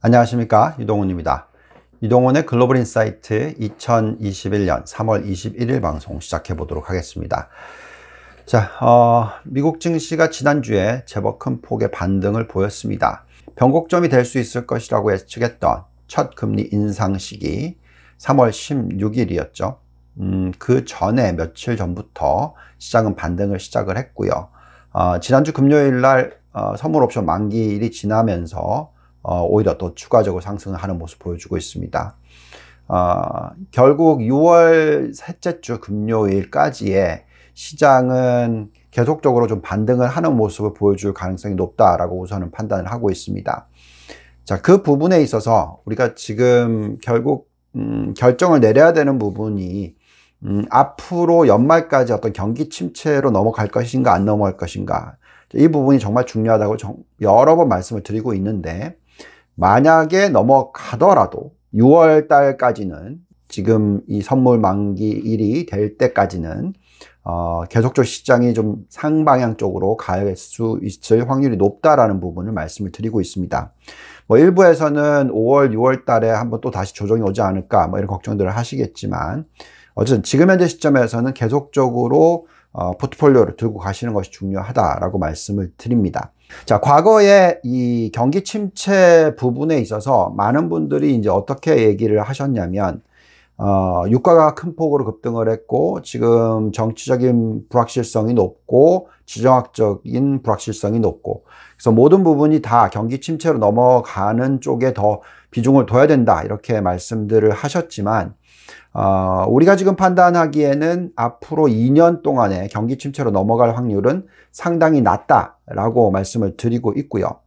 안녕하십니까 이동훈입니다. 이동훈의 글로벌 인사이트 2021년 3월 21일 방송 시작해 보도록 하겠습니다. 자, 어, 미국 증시가 지난주에 제법 큰 폭의 반등을 보였습니다. 변곡점이 될 수 있을 것이라고 예측했던 첫 금리 인상 시기 3월 16일이었죠. 음, 그 전에 며칠 전부터 시장은 반등을 시작을 했고요. 어, 지난주 금요일 날 어, 선물옵션 만기일이 지나면서 어, 오히려 더 추가적으로 상승하는 모습 보여주고 있습니다. 어, 결국 6월 셋째 주 금요일까지의 시장은 계속적으로 좀 반등을 하는 모습을 보여줄 가능성이 높다라고 우선은 판단을 하고 있습니다. 자, 그 부분에 있어서 우리가 지금 결국 음, 결정을 내려야 되는 부분이 음, 앞으로 연말까지 어떤 경기 침체로 넘어갈 것인가 안 넘어갈 것인가 이 부분이 정말 중요하다고 정, 여러 번 말씀을 드리고 있는데 만약에 넘어가더라도 6월 달까지는 지금 이 선물 만기일이 될 때까지는 어, 계속적 시장이 좀 상방향 쪽으로 갈 수 있을 확률이 높다라는 부분을 말씀을 드리고 있습니다. 뭐 일부에서는 5월, 6월 달에 한번 또 다시 조정이 오지 않을까 뭐 이런 걱정들을 하시겠지만 어쨌든 지금 현재 시점에서는 계속적으로 어, 포트폴리오를 들고 가시는 것이 중요하다라고 말씀을 드립니다. 자, 과거에 이 경기 침체 부분에 있어서 많은 분들이 이제 어떻게 얘기를 하셨냐면, 어, 유가가 큰 폭으로 급등을 했고, 지금 정치적인 불확실성이 높고, 지정학적인 불확실성이 높고, 그래서 모든 부분이 다 경기 침체로 넘어가는 쪽에 더 비중을 둬야 된다, 이렇게 말씀들을 하셨지만, 어, 우리가 지금 판단하기에는 앞으로 2년 동안에 경기 침체로 넘어갈 확률은 상당히 낮다라고 말씀을 드리고 있고요.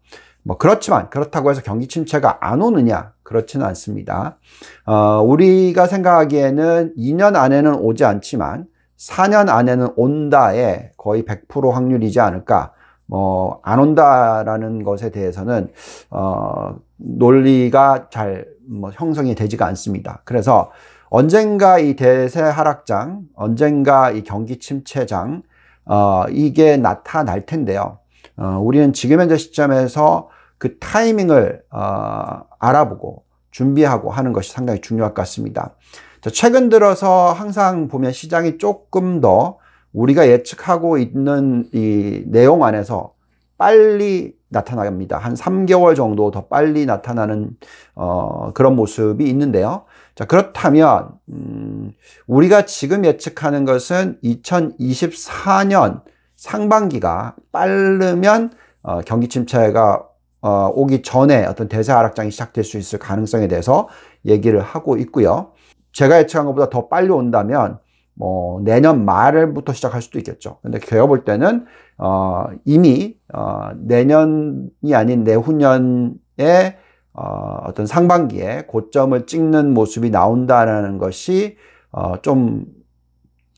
뭐 그렇지만 그렇다고 해서 경기 침체가 안 오느냐 그렇지는 않습니다. 어, 우리가 생각하기에는 2년 안에는 오지 않지만 4년 안에는 온다에 거의 100% 확률이지 않을까. 뭐, 안 온다라는 것에 대해서는, 어, 논리가 잘, 뭐, 형성이 되지가 않습니다. 그래서, 언젠가 이 대세 하락장, 언젠가 이 경기 침체장, 어, 이게 나타날 텐데요. 어, 우리는 지금 현재 시점에서 그 타이밍을 어, 알아보고 준비하고 하는 것이 상당히 중요할 것 같습니다. 자, 최근 들어서 항상 보면 시장이 조금 더 우리가 예측하고 있는 이 내용 안에서 빨리 나타납니다. 한 3개월 정도 더 빨리 나타나는 어, 그런 모습이 있는데요. 자, 그렇다면, 음, 우리가 지금 예측하는 것은 2024년 상반기가 빠르면 어, 경기 침체가 어, 오기 전에 어떤 대세 하락장이 시작될 수 있을 가능성에 대해서 얘기를 하고 있고요. 제가 예측한 것보다 더 빨리 온다면 뭐 내년 말부터 시작할 수도 있겠죠. 근데 제가 볼 때는 어, 이미 어, 내년이 아닌 내후년에 어, 떤 상반기에 고점을 찍는 모습이 나온다라는 것이 어, 좀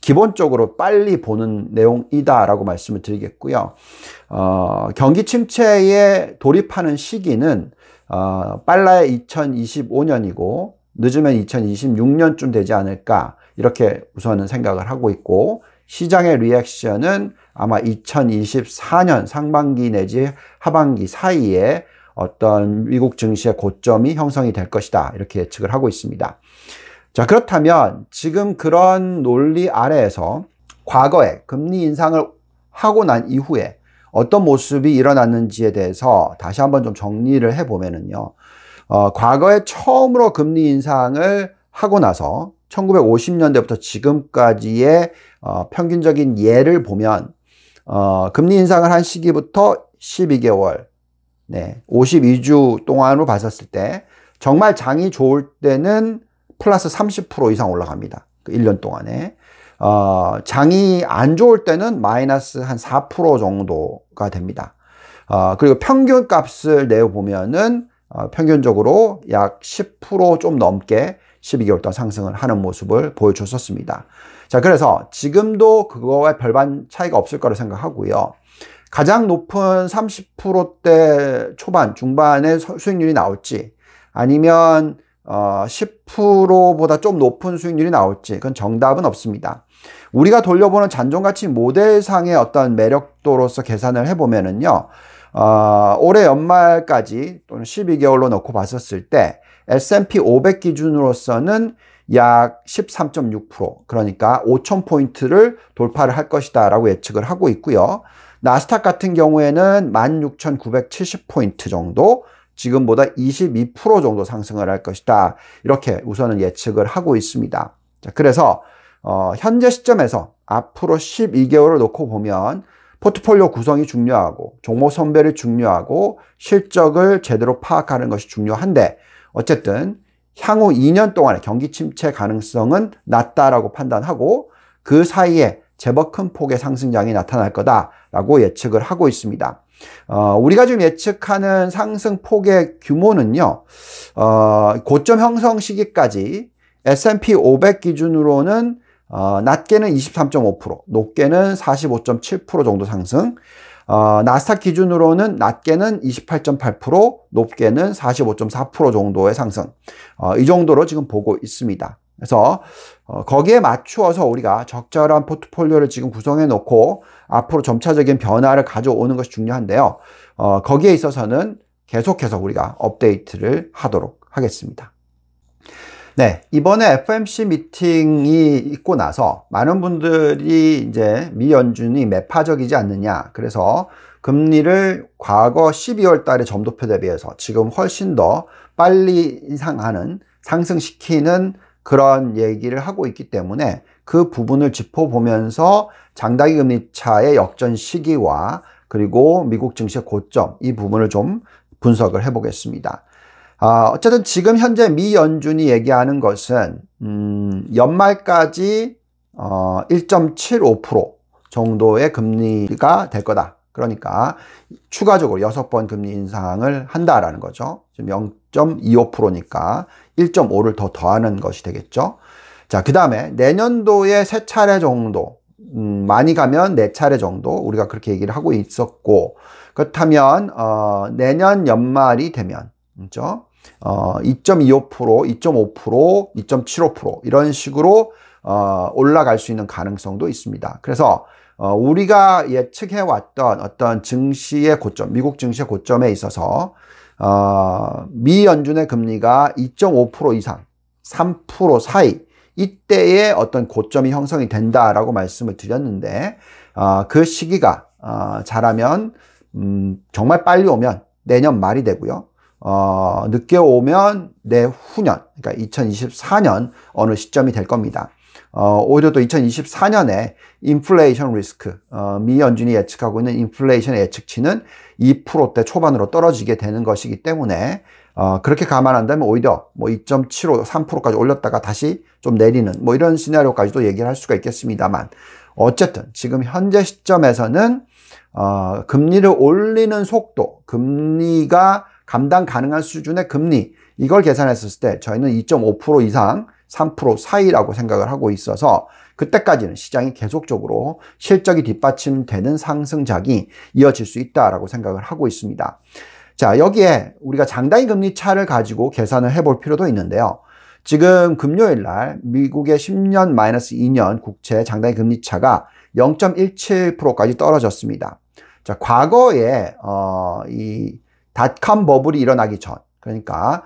기본적으로 빨리 보는 내용이다라고 말씀을 드리겠고요. 어, 경기 침체에 돌입하는 시기는 어, 빨라야 2025년이고 늦으면 2026년쯤 되지 않을까 이렇게 우선은 생각을 하고 있고 시장의 리액션은 아마 2024년 상반기 내지 하반기 사이에 어떤 미국 증시의 고점이 형성이 될 것이다. 이렇게 예측을 하고 있습니다. 자, 그렇다면 지금 그런 논리 아래에서 과거에 금리 인상을 하고 난 이후에 어떤 모습이 일어났는지에 대해서 다시 한번 좀 정리를 해보면은 어, 과거에 처음으로 금리 인상을 하고 나서 1950년대부터 지금까지의 어, 평균적인 예를 보면 어, 금리 인상을 한 시기부터 12개월, 네, 52주 동안으로 봤었을 때 정말 장이 좋을 때는 플러스 30% 이상 올라갑니다. 그 1년 동안에. 어, 장이 안 좋을 때는 마이너스 한 4% 정도가 됩니다. 어, 그리고 평균 값을 내보면은 어, 평균적으로 약 10%좀 넘게 12개월 동안 상승을 하는 모습을 보여줬었습니다. 자, 그래서 지금도 그거와 별반 차이가 없을 거라 생각하고요. 가장 높은 30%대 초반, 중반의 수익률이 나올지 아니면 10%보다 어, 좀 높은 수익률이 나올지 그건 정답은 없습니다. 우리가 돌려보는 잔존가치 모델상의 어떤 매력도로서 계산을 해보면은 어, 올해 연말까지 또는 12개월로 놓고 봤었을 때 S&P 500 기준으로서는 약 13.6% 그러니까 5,000포인트를 돌파를 할 것이다 라고 예측을 하고 있고요. 나스닥 같은 경우에는 16,970포인트 정도 지금보다 22% 정도 상승을 할 것이다. 이렇게 우선은 예측을 하고 있습니다. 자, 그래서 어, 현재 시점에서 앞으로 12개월을 놓고 보면 포트폴리오 구성이 중요하고 종목 선별이 중요하고 실적을 제대로 파악하는 것이 중요한데 어쨌든 향후 2년 동안의 경기 침체 가능성은 낮다라고 판단하고 그 사이에 제법 큰 폭의 상승장이 나타날 거다. 라고 예측을 하고 있습니다. 어, 우리가 지금 예측하는 상승 폭의 규모는요, 어, 고점 형성 시기까지 S&P 500 기준으로는 어, 낮게는 23.5%, 높게는 45.7% 정도 상승, 어, 나스닥 기준으로는 낮게는 28.8%, 높게는 45.4% 정도의 상승. 어, 이 정도로 지금 보고 있습니다. 그래서 어, 거기에 맞추어서 우리가 적절한 포트폴리오를 지금 구성해 놓고 앞으로 점차적인 변화를 가져오는 것이 중요한데요. 어, 거기에 있어서는 계속해서 우리가 업데이트를 하도록 하겠습니다. 네, 이번에 FMC 미팅이 있고 나서 많은 분들이 이제 미 연준이 매파적이지 않느냐. 그래서 금리를 과거 12월 달의 점도표 대비해서 지금 훨씬 더 빨리 상하는 상승시키는 그런 얘기를 하고 있기 때문에 그 부분을 짚어보면서 장단기 금리차의 역전 시기와 그리고 미국 증시의 고점 이 부분을 좀 분석을 해보겠습니다. 아, 어쨌든 지금 현재 미 연준이 얘기하는 것은 음, 연말까지 어, 1.75% 정도의 금리가 될 거다. 그러니까 추가적으로 6번 금리 인상을 한다라는 거죠. 지금 0.25%니까 1.5를 더 더하는 것이 되겠죠. 자, 그 다음에 내년도에 세 차례 정도, 음, 많이 가면 네 차례 정도 우리가 그렇게 얘기를 하고 있었고, 그렇다면, 어, 내년 연말이 되면, 그죠? 어, 2.25%, 2.5%, 2.75% 이런 식으로 어, 올라갈 수 있는 가능성도 있습니다. 그래서 어, 우리가 예측해 왔던 어떤 증시의 고점, 미국 증시의 고점에 있어서 어, 미 연준의 금리가 2.5% 이상, 3% 사이 이때에 어떤 고점이 형성이 된다라고 말씀을 드렸는데 어, 그 시기가 어, 잘하면 음, 정말 빨리 오면 내년 말이 되고요. 어, 늦게 오면 내후년, 그러니까 2024년 어느 시점이 될 겁니다. 어, 오히려 또 2024년에 인플레이션 리스크, 어, 미 연준이 예측하고 있는 인플레이션 예측치는 2%대 초반으로 떨어지게 되는 것이기 때문에 어, 그렇게 감안한다면 오히려 뭐 2.75, 3%까지 올렸다가 다시 좀 내리는 뭐 이런 시나리오까지도 얘기를 할 수가 있겠습니다만 어쨌든 지금 현재 시점에서는 어, 금리를 올리는 속도, 금리가 감당 가능한 수준의 금리 이걸 계산했을 때 저희는 2.5% 이상 3% 사이라고 생각을 하고 있어서 그때까지는 시장이 계속적으로 실적이 뒷받침되는 상승작이 이어질 수 있다라고 생각을 하고 있습니다. 자, 여기에 우리가 장단기 금리 차를 가지고 계산을 해 볼 필요도 있는데요. 지금 금요일 날 미국의 10년 마이너스 2년 국채 장단기 금리 차가 0.17%까지 떨어졌습니다. 자, 과거에 어, 이 닷컴 버블이 일어나기 전 그러니까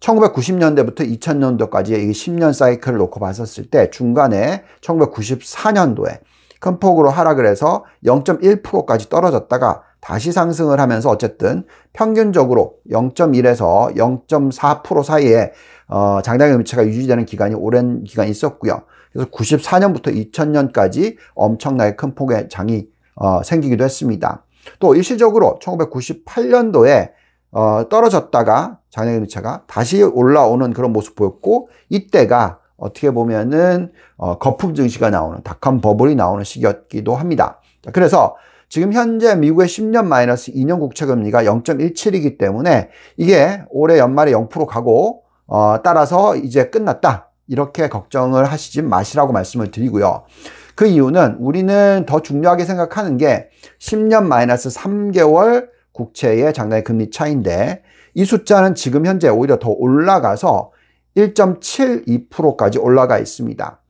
1990년대부터 2 0 0 0년도까지 10년 사이클을 놓고 봤었을 때 중간에 1994년도에 큰 폭으로 하락을 해서 0.1%까지 떨어졌다가 다시 상승을 하면서 어쨌든 평균적으로 0.1에서 0.4% 사이에 어, 장단의 음체가 유지되는 기간이 오랜 기간이 있었고요. 그래서 94년부터 2000년까지 엄청나게 큰 폭의 장이 어, 생기기도 했습니다. 또 일시적으로 1998년도에 어, 떨어졌다가 장애인 의차가 다시 올라오는 그런 모습 보였고 이때가 어떻게 보면은 어, 거품 증시가 나오는 닷컴 버블이 나오는 시기였기도 합니다. 자, 그래서 지금 현재 미국의 10년 마이너스 2년 국채 금리가 0.17이기 때문에 이게 올해 연말에 0% 가고 어, 따라서 이제 끝났다 이렇게 걱정을 하시지 마시라고 말씀을 드리고요. 그 이유는 우리는 더 중요하게 생각하는 게 10년 마이너스 3개월 국채의 장단의 금리 차인데 이 숫자는 지금 현재 오히려 더 올라가서 1.72%까지 올라가 있습니다.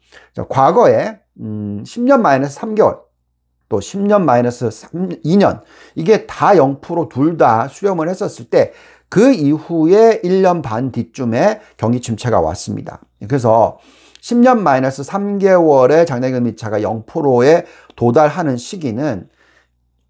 과거에 음, 10년 마이너스 3개월 또 10년 마이너스 3, 2년 이게 다 0%둘 다 수렴을 했었을 때 그 이후에 1년 반 뒤쯤에 경기 침체가 왔습니다. 그래서 10년 마이너스 3개월의 장단금리 차가 0%에 도달하는 시기는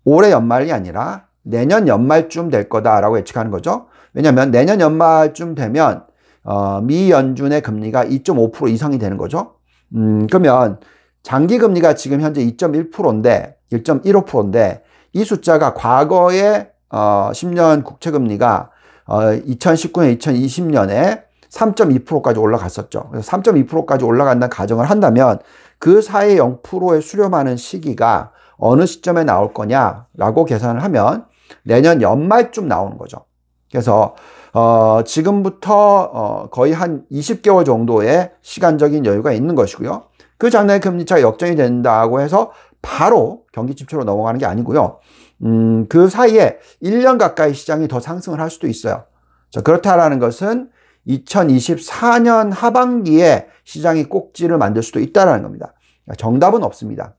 올해 연말이 아니라 내년 연말쯤 될 거다라고 예측하는 거죠. 왜냐하면 내년 연말쯤 되면 어, 미 연준의 금리가 2.5% 이상이 되는 거죠. 음, 그러면 장기 금리가 지금 현재 2.1%인데 1.15%인데 이 숫자가 과거의 어, 10년 국채 금리가 어, 2019년, 2020년에 3.2%까지 올라갔었죠. 그래서 3.2%까지 올라간다는 가정을 한다면 그 사이 0%에 수렴하는 시기가 어느 시점에 나올 거냐라고 계산을 하면 내년 연말쯤 나오는 거죠. 그래서 어, 지금부터 어, 거의 한 20개월 정도의 시간적인 여유가 있는 것이고요. 그 장래 금리차 역전이 된다고 해서 바로 경기 침체로 넘어가는 게 아니고요. 음, 그 사이에 1년 가까이 시장이 더 상승을 할 수도 있어요. 자, 그렇다라는 것은 2024년 하반기에 시장이 꼭지를 만들 수도 있다라는 겁니다. 그러니까 정답은 없습니다.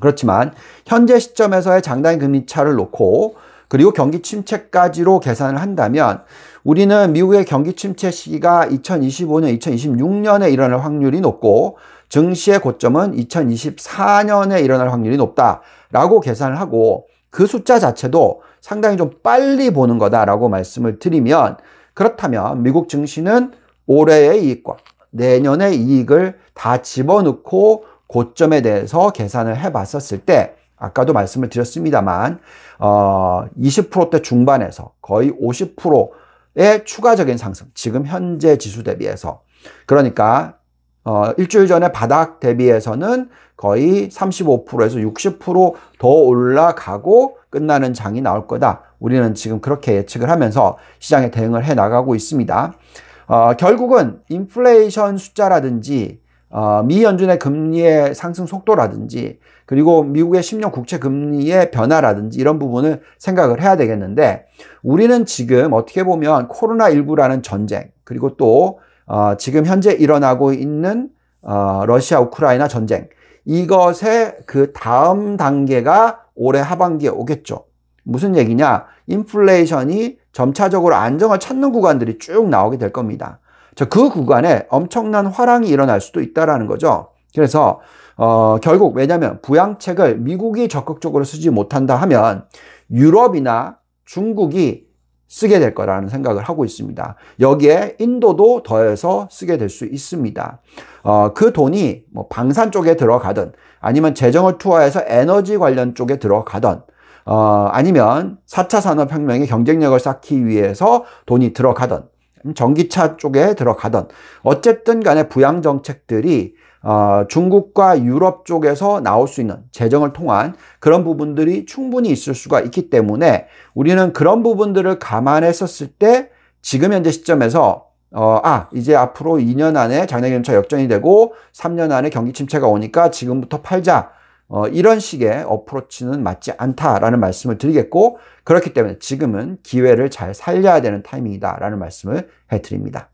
그렇지만 현재 시점에서의 장단 금리 차를 놓고 그리고 경기 침체까지로 계산을 한다면 우리는 미국의 경기 침체 시기가 2025년, 2026년에 일어날 확률이 높고 증시의 고점은 2024년에 일어날 확률이 높다라고 계산을 하고 그 숫자 자체도 상당히 좀 빨리 보는 거다라고 말씀을 드리면 그렇다면 미국 증시는 올해의 이익과 내년의 이익을 다 집어넣고 고점에 대해서 계산을 해 봤었을 때 아까도 말씀을 드렸습니다만 어, 20%대 중반에서 거의 50%의 추가적인 상승. 지금 현재 지수 대비해서 그러니까 어, 일주일 전에 바닥 대비해서는 거의 35%에서 60%더 올라가고 끝나는 장이 나올 거다. 우리는 지금 그렇게 예측을 하면서 시장에 대응을 해 나가고 있습니다. 어, 결국은 인플레이션 숫자라든지 어, 미 연준의 금리의 상승 속도라든지 그리고 미국의 10년 국채 금리의 변화라든지 이런 부분을 생각을 해야 되겠는데 우리는 지금 어떻게 보면 코로나19라는 전쟁 그리고 또 어, 지금 현재 일어나고 있는 어, 러시아 우크라이나 전쟁 이것의 그 다음 단계가 올해 하반기에 오겠죠. 무슨 얘기냐? 인플레이션이 점차적으로 안정을 찾는 구간들이 쭉 나오게 될 겁니다. 그 구간에 엄청난 화랑이 일어날 수도 있다라는 거죠. 그래서 어, 결국 왜냐하면 부양책을 미국이 적극적으로 쓰지 못한다 하면 유럽이나 중국이 쓰게 될 거라는 생각을 하고 있습니다. 여기에 인도도 더해서 쓰게 될 수 있습니다. 어, 그 돈이 뭐 방산 쪽에 들어가든 아니면 재정을 투하해서 에너지 관련 쪽에 들어가든 어, 아니면 4차 산업혁명의 경쟁력을 쌓기 위해서 돈이 들어가든 전기차 쪽에 들어가든 어쨌든 간에 부양 정책들이 어, 중국과 유럽 쪽에서 나올 수 있는 재정을 통한 그런 부분들이 충분히 있을 수가 있기 때문에 우리는 그런 부분들을 감안했었을 때 지금 현재 시점에서 어, 아, 이제 앞으로 2년 안에 장래기념차 역전이 되고 3년 안에 경기 침체가 오니까 지금부터 팔자. 어, 이런 식의 어프로치는 맞지 않다라는 말씀을 드리겠고, 그렇기 때문에 지금은 기회를 잘 살려야 되는 타이밍이다라는 말씀을 해드립니다.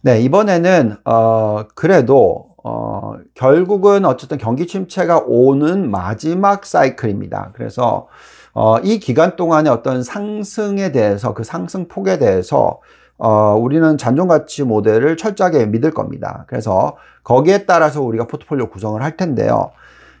네, 이번에는, 어, 그래도 어, 결국은 어쨌든 경기 침체가 오는 마지막 사이클입니다. 그래서 어, 이 기간 동안의 어떤 상승에 대해서 그 상승 폭에 대해서 어, 우리는 잔존 가치 모델을 철저하게 믿을 겁니다. 그래서 거기에 따라서 우리가 포트폴리오 구성을 할 텐데요.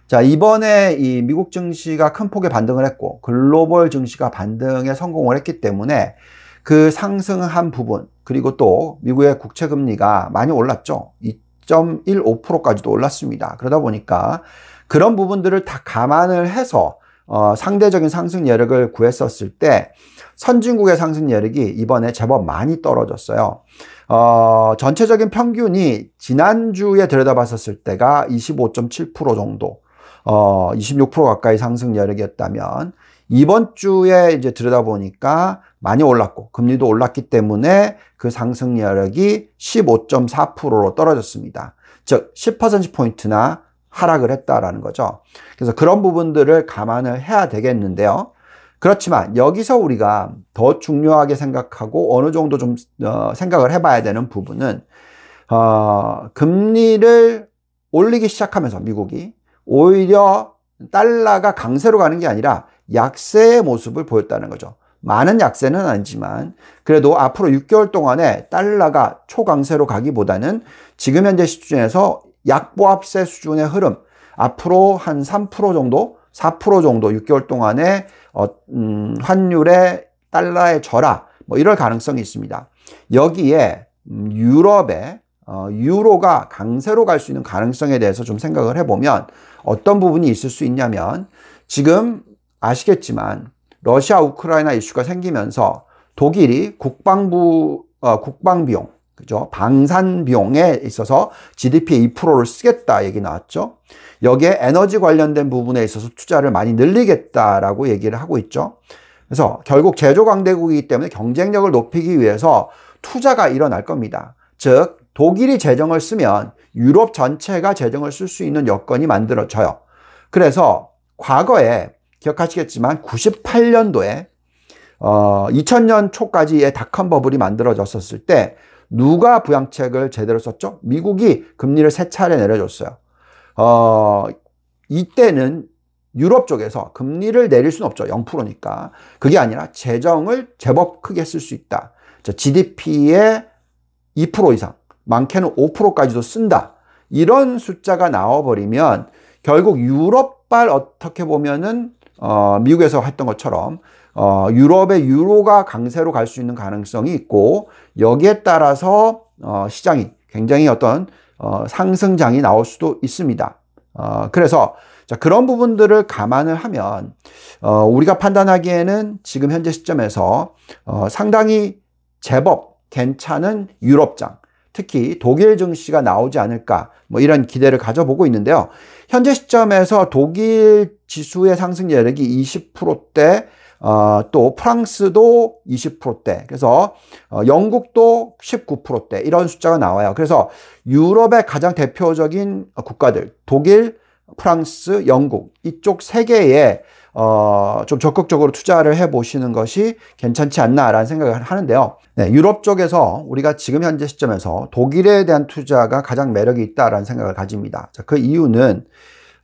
자, 이번에 이 미국 증시가 큰 폭의 반등을 했고 글로벌 증시가 반등에 성공을 했기 때문에 그 상승한 부분 그리고 또 미국의 국채 금리가 많이 올랐죠. 0.15%까지도 올랐습니다. 그러다 보니까 그런 부분들을 다 감안을 해서 어, 상대적인 상승 여력을 구했었을 때 선진국의 상승 여력이 이번에 제법 많이 떨어졌어요. 어, 전체적인 평균이 지난주에 들여다봤었을 때가 25.7% 정도, 어, 26% 가까이 상승 여력이었다면 이번 주에 이제 들여다보니까 많이 올랐고 금리도 올랐기 때문에 그 상승 여력이 15.4%로 떨어졌습니다. 즉 10%포인트나 하락을 했다라는 거죠. 그래서 그런 부분들을 감안을 해야 되겠는데요. 그렇지만 여기서 우리가 더 중요하게 생각하고 어느 정도 좀 어, 생각을 해봐야 되는 부분은 어, 금리를 올리기 시작하면서 미국이 오히려 달러가 강세로 가는 게 아니라 약세의 모습을 보였다는 거죠. 많은 약세는 아니지만 그래도 앞으로 6개월 동안에 달러가 초강세로 가기보다는 지금 현재 수준에서 약보합세 수준의 흐름 앞으로 한 3% 정도 4% 정도 6개월 동안에 어, 음, 환율의 달러의 절하 뭐 이럴 가능성이 있습니다. 여기에 음, 유럽의 어, 유로가 강세로 갈 수 있는 가능성에 대해서 좀 생각을 해보면 어떤 부분이 있을 수 있냐면 지금 아시겠지만 러시아 우크라이나 이슈가 생기면서 독일이 국방부 어, 국방 비용 그죠? 방산 비용에 있어서 GDP 2%를 쓰겠다 얘기 나왔죠. 여기에 에너지 관련된 부분에 있어서 투자를 많이 늘리겠다라고 얘기를 하고 있죠. 그래서 결국 제조 강대국이기 때문에 경쟁력을 높이기 위해서 투자가 일어날 겁니다. 즉 독일이 재정을 쓰면 유럽 전체가 재정을 쓸 수 있는 여건이 만들어져요. 그래서 과거에 기억하시겠지만 98년도에 어, 2000년 초까지의 닷컴 버블이 만들어졌었을 때 누가 부양책을 제대로 썼죠? 미국이 금리를 세 차례 내려줬어요. 어, 이때는 유럽 쪽에서 금리를 내릴 수는 없죠. 0%니까. 그게 아니라 재정을 제법 크게 쓸 수 있다. GDP의 2% 이상, 많게는 5%까지도 쓴다. 이런 숫자가 나와버리면 결국 유럽발 어떻게 보면은 어, 미국에서 했던 것처럼 어, 유럽의 유로가 강세로 갈 수 있는 가능성이 있고 여기에 따라서 어, 시장이 굉장히 어떤 어, 상승장이 나올 수도 있습니다. 어, 그래서 자, 그런 부분들을 감안을 하면 어, 우리가 판단하기에는 지금 현재 시점에서 어, 상당히 제법 괜찮은 유럽장 특히 독일 증시가 나오지 않을까 뭐 이런 기대를 가져보고 있는데요. 현재 시점에서 독일 지수의 상승 여력이 20%대 어, 또 프랑스도 20%대, 그래서 어, 영국도 19%대 이런 숫자가 나와요. 그래서 유럽의 가장 대표적인 국가들 독일, 프랑스, 영국 이쪽 세 개의 어, 좀 적극적으로 투자를 해 보시는 것이 괜찮지 않나라는 생각을 하는데요. 네, 유럽 쪽에서 우리가 지금 현재 시점에서 독일에 대한 투자가 가장 매력이 있다라는 생각을 가집니다. 자, 그 이유는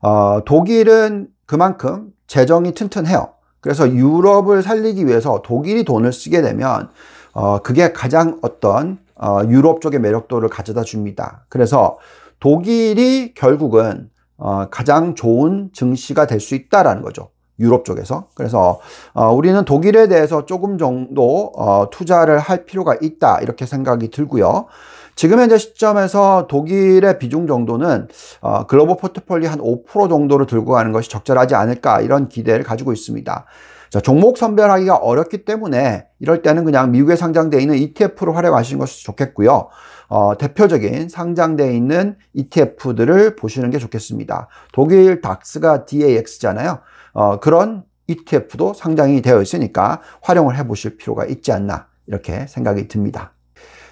어, 독일은 그만큼 재정이 튼튼해요. 그래서 유럽을 살리기 위해서 독일이 돈을 쓰게 되면 어, 그게 가장 어떤 어, 유럽 쪽의 매력도를 가져다 줍니다. 그래서 독일이 결국은 어, 가장 좋은 증시가 될 수 있다라는 거죠. 유럽 쪽에서. 그래서 어, 우리는 독일에 대해서 조금 정도 어, 투자를 할 필요가 있다 이렇게 생각이 들고요. 지금 현재 시점에서 독일의 비중 정도는 어, 글로벌 포트폴리오 한 5% 정도를 들고 가는 것이 적절하지 않을까 이런 기대를 가지고 있습니다. 자, 종목 선별하기가 어렵기 때문에 이럴 때는 그냥 미국에 상장되어 있는 ETF로 활용하시는 것이 좋겠고요. 어, 대표적인 상장되어 있는 ETF들을 보시는 게 좋겠습니다. 독일 닥스가 DAX잖아요. 어, 그런 ETF도 상장이 되어 있으니까 활용을 해 보실 필요가 있지 않나 이렇게 생각이 듭니다.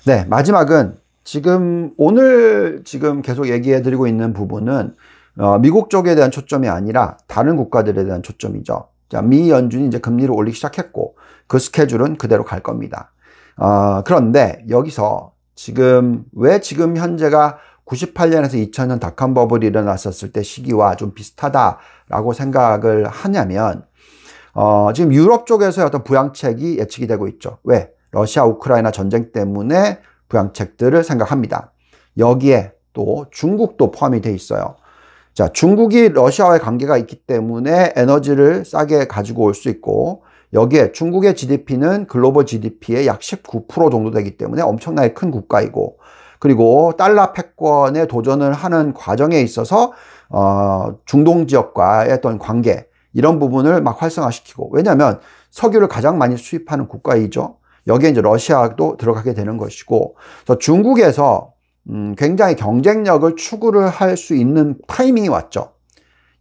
네, 마지막은 지금 오늘 지금 계속 얘기해 드리고 있는 부분은 어, 미국 쪽에 대한 초점이 아니라 다른 국가들에 대한 초점이죠. 자, 미 연준이 이제 금리를 올리기 시작했고 그 스케줄은 그대로 갈 겁니다. 어, 그런데 여기서 지금 왜 지금 현재가 98년에서 2000년 닷컴 버블이 일어났었을 때 시기와 좀 비슷하다 라고 생각을 하냐면, 어, 지금 유럽 쪽에서 어떤 부양책이 예측이 되고 있죠. 왜? 러시아 우크라이나 전쟁 때문에 부양책들을 생각합니다. 여기에 또 중국도 포함이 돼 있어요. 자, 중국이 러시아와의 관계가 있기 때문에 에너지를 싸게 가지고 올 수 있고 여기에 중국의 GDP는 글로벌 GDP의 약 19% 정도 되기 때문에 엄청나게 큰 국가이고 그리고 달러 패권에 도전을 하는 과정에 있어서 어, 중동 지역과의 어떤 관계 이런 부분을 막 활성화시키고 왜냐하면 석유를 가장 많이 수입하는 국가이죠. 여기에 이제 러시아도 들어가게 되는 것이고 그 중국에서 음, 굉장히 경쟁력을 추구를 할 수 있는 타이밍이 왔죠.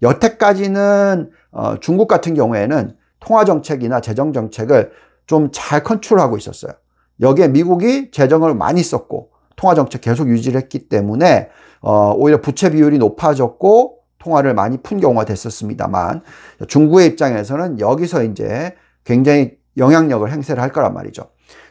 여태까지는 어, 중국 같은 경우에는 통화 정책이나 재정 정책을 좀 잘 컨트롤하고 있었어요. 여기에 미국이 재정을 많이 썼고 통화 정책 계속 유지를 했기 때문에 어, 오히려 부채 비율이 높아졌고 통화를 많이 푼 경우가 됐었습니다만 중국의 입장에서는 여기서 이제 굉장히 영향력을 행세를 할 거란 말이죠.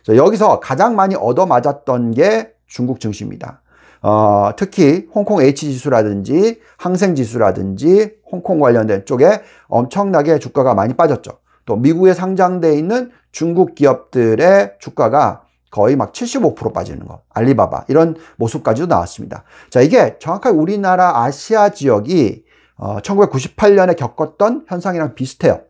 여기서 가장 많이 얻어맞았던 게 중국 증시입니다. 어, 특히 홍콩 H 지수라든지 항생 지수라든지 홍콩 관련된 쪽에 엄청나게 주가가 많이 빠졌죠. 또 미국에 상장돼 있는 중국 기업들의 주가가 거의 막 75% 빠지는 것, 알리바바 이런 모습까지도 나왔습니다. 자, 이게 정확하게 우리나라 아시아 지역이 어, 1998년에 겪었던 현상이랑 비슷해요.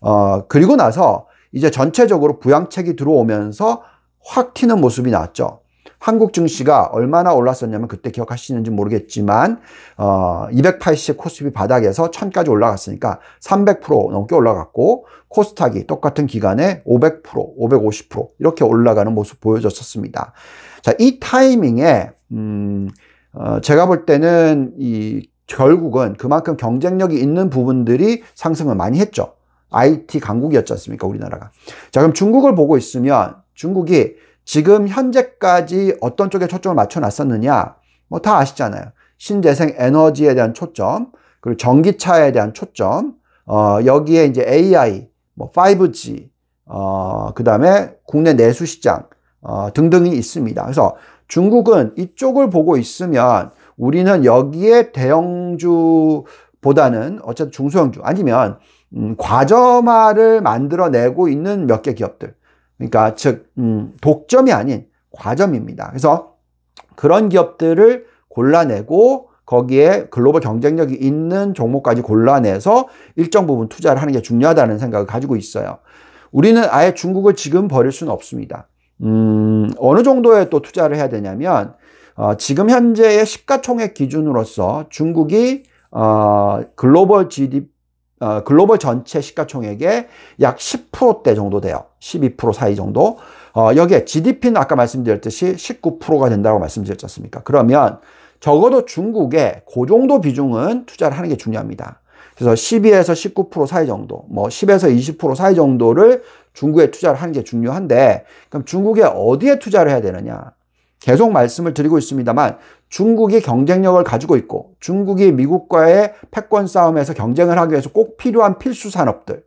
어, 그리고 나서 이제 전체적으로 부양책이 들어오면서 확 튀는 모습이 나왔죠. 한국 증시가 얼마나 올랐었냐면 그때 기억하시는지 모르겠지만 어, 280 코스피 바닥에서 1000까지 올라갔으니까 300% 넘게 올라갔고 코스닥이 똑같은 기간에 500%, 550% 이렇게 올라가는 모습 보여줬었습니다. 자, 이 타이밍에 음, 어, 제가 볼 때는 이 결국은 그만큼 경쟁력이 있는 부분들이 상승을 많이 했죠. IT 강국이었지 않습니까? 우리나라가. 자, 그럼 중국을 보고 있으면 중국이 지금 현재까지 어떤 쪽에 초점을 맞춰 놨었느냐? 뭐 다 아시잖아요. 신재생 에너지에 대한 초점, 그리고 전기차에 대한 초점, 어, 여기에 이제 AI, 뭐 5G, 어, 그 다음에 국내 내수 시장, 어, 등등이 있습니다. 그래서 중국은 이쪽을 보고 있으면 우리는 여기에 대형주보다는 어쨌든 중소형주 아니면 음, 과점화를 만들어내고 있는 몇 개 기업들 그러니까 즉 음, 독점이 아닌 과점입니다. 그래서 그런 기업들을 골라내고 거기에 글로벌 경쟁력이 있는 종목까지 골라내서 일정 부분 투자를 하는 게 중요하다는 생각을 가지고 있어요. 우리는 아예 중국을 지금 버릴 수는 없습니다. 음, 어느 정도의 또 투자를 해야 되냐면, 어, 지금 현재의 시가총액 기준으로서 중국이, 어, 글로벌 GDP, 어, 글로벌 전체 시가총액의 약 10%대 정도 돼요. 12% 사이 정도. 어, 여기에 GDP는 아까 말씀드렸듯이 19%가 된다고 말씀드렸지 않습니까? 그러면 적어도 중국의 그 정도 비중은 투자를 하는 게 중요합니다. 그래서 12에서 19% 사이 정도, 뭐 10에서 20% 사이 정도를 중국에 투자를 하는 게 중요한데, 그럼 중국에 어디에 투자를 해야 되느냐? 계속 말씀을 드리고 있습니다만 중국이 경쟁력을 가지고 있고 중국이 미국과의 패권 싸움에서 경쟁을 하기 위해서 꼭 필요한 필수 산업들.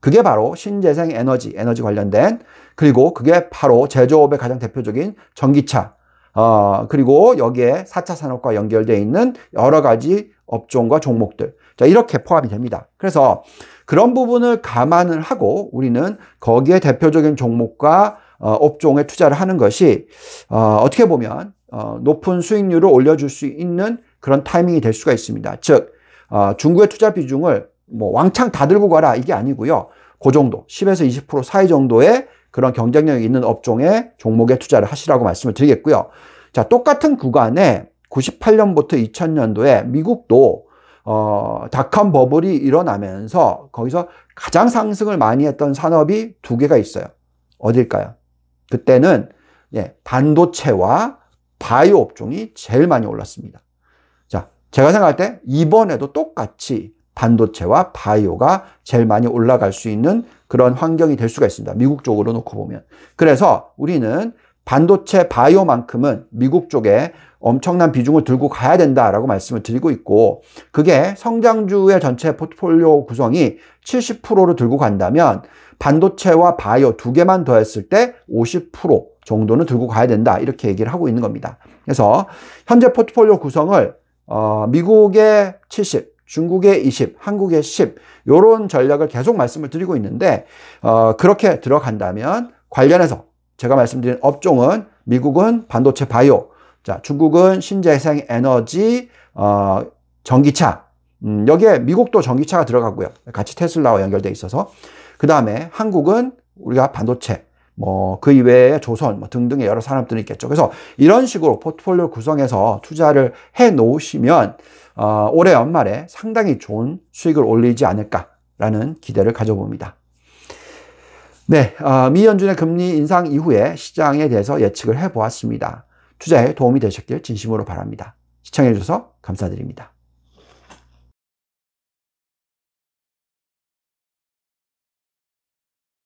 그게 바로 신재생 에너지, 에너지 관련된 그리고 그게 바로 제조업의 가장 대표적인 전기차. 어, 그리고 여기에 4차 산업과 연결되어 있는 여러 가지 업종과 종목들. 자, 이렇게 포함이 됩니다. 그래서 그런 부분을 감안을 하고 우리는 거기에 대표적인 종목과 어, 업종에 투자를 하는 것이 어, 어떻게 보면 어, 높은 수익률을 올려줄 수 있는 그런 타이밍이 될 수가 있습니다. 즉 중국의 투자 비중을 뭐 왕창 다 들고 가라 이게 아니고요. 그 정도 10에서 20% 사이 정도의 그런 경쟁력이 있는 업종의 종목에 투자를 하시라고 말씀을 드리겠고요. 자 똑같은 구간에 98년부터 2000년도에 미국도 어, 닷컴 버블이 일어나면서 거기서 가장 상승을 많이 했던 산업이 두 개가 있어요. 어딜까요? 그때는 예, 반도체와 바이오 업종이 제일 많이 올랐습니다. 자, 제가 생각할 때 이번에도 똑같이 반도체와 바이오가 제일 많이 올라갈 수 있는 그런 환경이 될 수가 있습니다. 미국 쪽으로 놓고 보면. 그래서 우리는 반도체 바이오만큼은 미국 쪽에 엄청난 비중을 들고 가야 된다라고 말씀을 드리고 있고 그게 성장주의 전체 포트폴리오 구성이 7 0를 들고 간다면 반도체와 바이오 두 개만 더했을 때 50% 정도는 들고 가야 된다. 이렇게 얘기를 하고 있는 겁니다. 그래서 현재 포트폴리오 구성을 어, 미국의 70, 중국의 20, 한국의 10, 요런 전략을 계속 말씀을 드리고 있는데, 어, 그렇게 들어간다면 관련해서 제가 말씀드린 업종은 미국은 반도체 바이오, 자, 중국은 신재생 에너지, 어, 전기차, 음, 여기에 미국도 전기차가 들어가고요. 같이 테슬라와 연결돼 있어서. 그 다음에 한국은 우리가 반도체, 뭐 그 이외에 조선 뭐 등등의 여러 산업들이 있겠죠. 그래서 이런 식으로 포트폴리오 구성해서 투자를 해 놓으시면 어, 올해 연말에 상당히 좋은 수익을 올리지 않을까라는 기대를 가져봅니다. 네, 어, 미 연준의 금리 인상 이후에 시장에 대해서 예측을 해보았습니다. 투자에 도움이 되셨길 진심으로 바랍니다. 시청해주셔서 감사드립니다.